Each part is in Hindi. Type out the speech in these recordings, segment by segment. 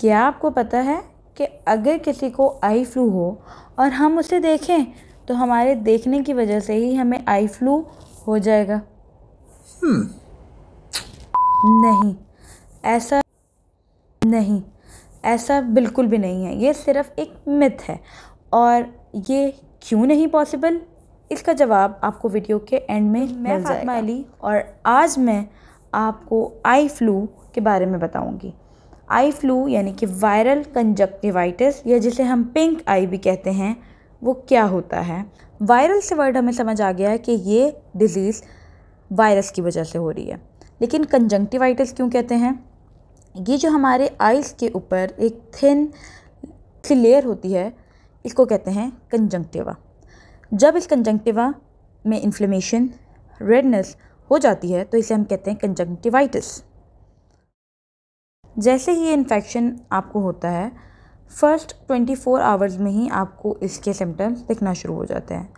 क्या आपको पता है कि अगर किसी को आई फ्लू हो और हम उसे देखें तो हमारे देखने की वजह से ही हमें आई फ्लू हो जाएगा hmm. नहीं ऐसा नहीं ऐसा बिल्कुल भी नहीं है ये सिर्फ एक मिथ है और ये क्यों नहीं पॉसिबल इसका जवाब आपको वीडियो के एंड में मैं फातिमा अली और आज मैं आपको आई फ्लू के बारे में बताऊंगी आई फ्लू यानी कि वायरल कंजक्टिवाइटिस या जिसे हम पिंक आई भी कहते हैं वो क्या होता है वायरल से वर्ड हमें समझ आ गया है कि ये डिज़ीज़ वायरस की वजह से हो रही है लेकिन कंजंक्टिवाइटिस क्यों कहते हैं ये जो हमारे आइज़ के ऊपर एक थिन लेयर होती है इसको कहते हैं कंजंक्टिवा जब इस कंजंक्टिवा में इन्फ्लेमेशन रेडनेस हो जाती है तो इसे हम कहते हैं कंजंक्टिवाइटिस जैसे ही ये इन्फेक्शन आपको होता है फ़र्स्ट 24 आवर्स में ही आपको इसके सिम्टम्स दिखना शुरू हो जाते हैं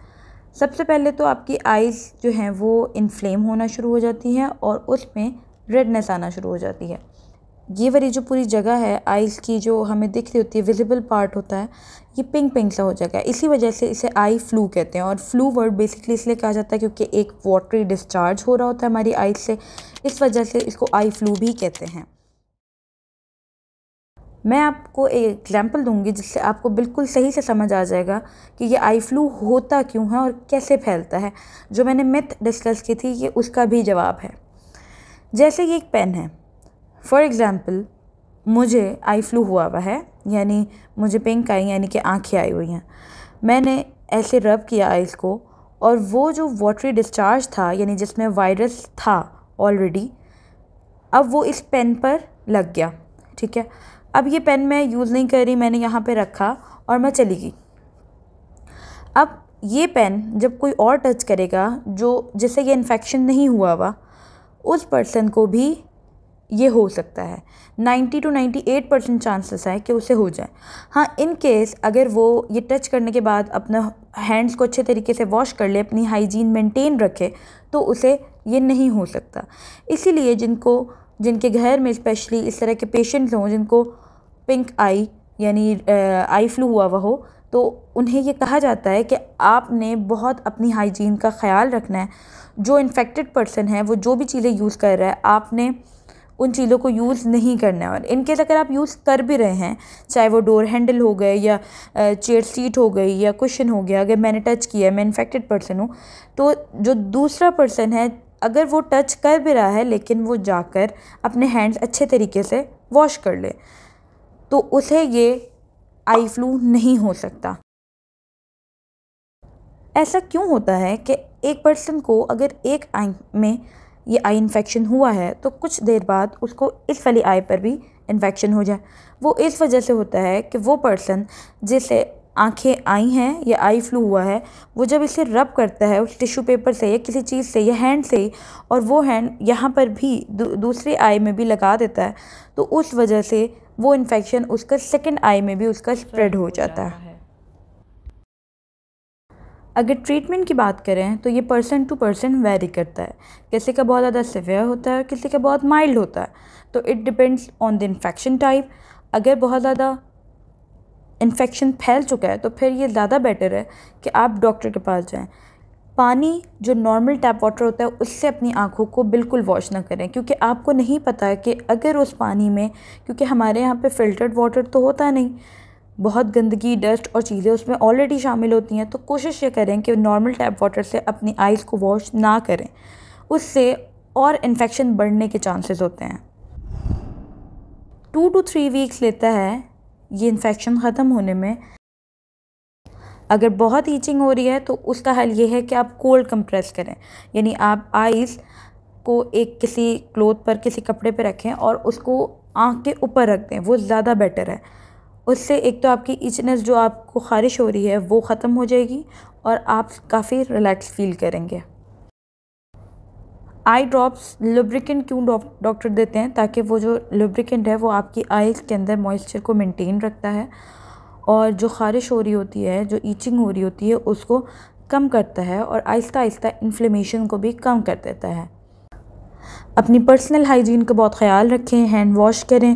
सबसे पहले तो आपकी आइज़ जो हैं वो इन्फ्लेम होना शुरू हो जाती हैं और उसमें रेडनेस आना शुरू हो जाती है ये वाली जो पूरी जगह है आइज़ की जो हमें दिख रही होती है विजिबल पार्ट होता है ये पिंक पिंक सा हो जाएगा इसी वजह से इसे आई फ्लू कहते हैं और फ्लू वर्ड बेसिकली इसलिए कहा जाता है क्योंकि एक वाटरी डिस्चार्ज हो रहा होता है हमारी आइज़ से इस वजह से इसको आई फ्लू भी कहते हैं मैं आपको एक एग्जाम्पल दूंगी जिससे आपको बिल्कुल सही से समझ आ जाएगा कि ये आई फ्लू होता क्यों है और कैसे फैलता है जो मैंने मिथ डिस्कस की थी ये उसका भी जवाब है जैसे कि एक पेन है फॉर एग्ज़ाम्पल मुझे आई फ्लू हुआ हुआ है यानी मुझे पिंक आई यानी कि आँखें आई हुई हैं मैंने ऐसे रब किया आइज़ को और वो जो वाटरी डिस्चार्ज था यानी जिसमें वायरस था ऑलरेडी अब वो इस पेन पर लग गया ठीक है अब ये पेन मैं यूज़ नहीं कर रही मैंने यहाँ पे रखा और मैं चली गई अब ये पेन जब कोई और टच करेगा जो जिससे ये इन्फेक्शन नहीं हुआ हुआ उस पर्सन को भी ये हो सकता है 90 टू 98 परसेंट चांसेस है कि उसे हो जाए हाँ इन केस अगर वो ये टच करने के बाद अपना हैंड्स को अच्छे तरीके से वॉश कर ले अपनी हाइजीन मेंटेन रखे तो उसे ये नहीं हो सकता इसीलिए जिनको जिनके घर में स्पेशली इस तरह के पेशेंट्स हों जिनको पिंक आई यानी आई फ्लू हुआ हुआ हो तो उन्हें ये कहा जाता है कि आपने बहुत अपनी हाइजीन का ख्याल रखना है जो इन्फेक्टेड पर्सन है वो जो भी चीज़ें यूज़ कर रहा है आपने उन चीज़ों को यूज़ नहीं करना है और इनकेस अगर आप यूज़ कर भी रहे हैं चाहे वो डोर हैंडल हो गए या चेयर सीट हो गई या कुशन हो गया अगर मैंने टच किया है मैं इन्फेक्टेड पर्सन हूँ तो जो दूसरा पर्सन है अगर वो टच कर भी रहा है लेकिन वो जाकर अपने हैंड्स अच्छे तरीके से वॉश कर ले तो उसे ये आई फ्लू नहीं हो सकता ऐसा क्यों होता है कि एक पर्सन को अगर एक आई में ये आई इन्फेक्शन हुआ है तो कुछ देर बाद उसको इस वाली आई पर भी इन्फेक्शन हो जाए वो इस वजह से होता है कि वो पर्सन जिसे आंखें आई हैं या आई फ्लू हुआ है वो जब इसे रब करता है उस टिश्यू पेपर से या किसी चीज़ से या हैंड से और वो हैंड यहाँ पर भी दू, दूसरे आई में भी लगा देता है तो उस वजह से वो इन्फेक्शन उसका सेकेंड आई में भी उसका स्प्रेड हो जाता है अगर ट्रीटमेंट की बात करें तो ये पर्सन टू पर्सन वेरी करता है किसी का बहुत ज़्यादा सिवियर होता है किसी का बहुत माइल्ड होता है तो it depends on the infection type अगर बहुत ज़्यादा इन्फेक्शन फैल चुका है तो फिर ये ज़्यादा बेटर है कि आप डॉक्टर के पास जाएँ पानी जो नॉर्मल टैप वाटर होता है उससे अपनी आँखों को बिल्कुल वॉश ना करें क्योंकि आपको नहीं पता कि अगर उस पानी में क्योंकि हमारे यहाँ पे फिल्टर्ड वाटर तो होता नहीं बहुत गंदगी डस्ट और चीज़ें उसमें ऑलरेडी शामिल होती हैं तो कोशिश ये करें कि नॉर्मल टैप वाटर से अपनी आइज़ को वॉश ना करें उससे और इन्फेक्शन बढ़ने के चांसेस होते हैं टू टू थ्री वीक्स लेता है ये इन्फेक्शन ख़त्म होने में अगर बहुत ईचिंग हो रही है तो उसका हल ये है कि आप कोल्ड कंप्रेस करें यानी आप आइस को एक किसी क्लोथ पर किसी कपड़े पर रखें और उसको आँख के ऊपर रख दें वो ज़्यादा बेटर है उससे एक तो आपकी इचनेस जो आपको ख़ारिश हो रही है वो ख़त्म हो जाएगी और आप काफ़ी रिलैक्स फील करेंगे आई ड्रॉप्स लुब्रिकेंट क्यों डॉक्टर देते हैं ताकि वो जो लुब्रिकेंट है वो आपकी आइज़ के अंदर मॉइस्चर को मेंटेन रखता है और जो ख़ारिश हो रही होती है जो ईचिंग हो रही होती है उसको कम करता है और आहिस्ता आहिस्ता इन्फ्लेमेशन को भी कम कर देता है अपनी पर्सनल हाइजीन का बहुत ख्याल रखें हैंड वॉश करें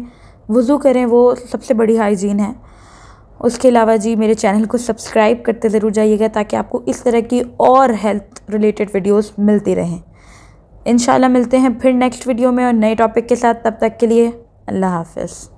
वज़ू करें वो सबसे बड़ी हाइजीन है उसके अलावा जी मेरे चैनल को सब्सक्राइब करते ज़रूर जाइएगा ताकि आपको इस तरह की और हेल्थ रिलेटेड वीडियोस मिलती रहें इन मिलते हैं फिर नेक्स्ट वीडियो में और नए टॉपिक के साथ तब तक के लिए अल्लाह हाफिज़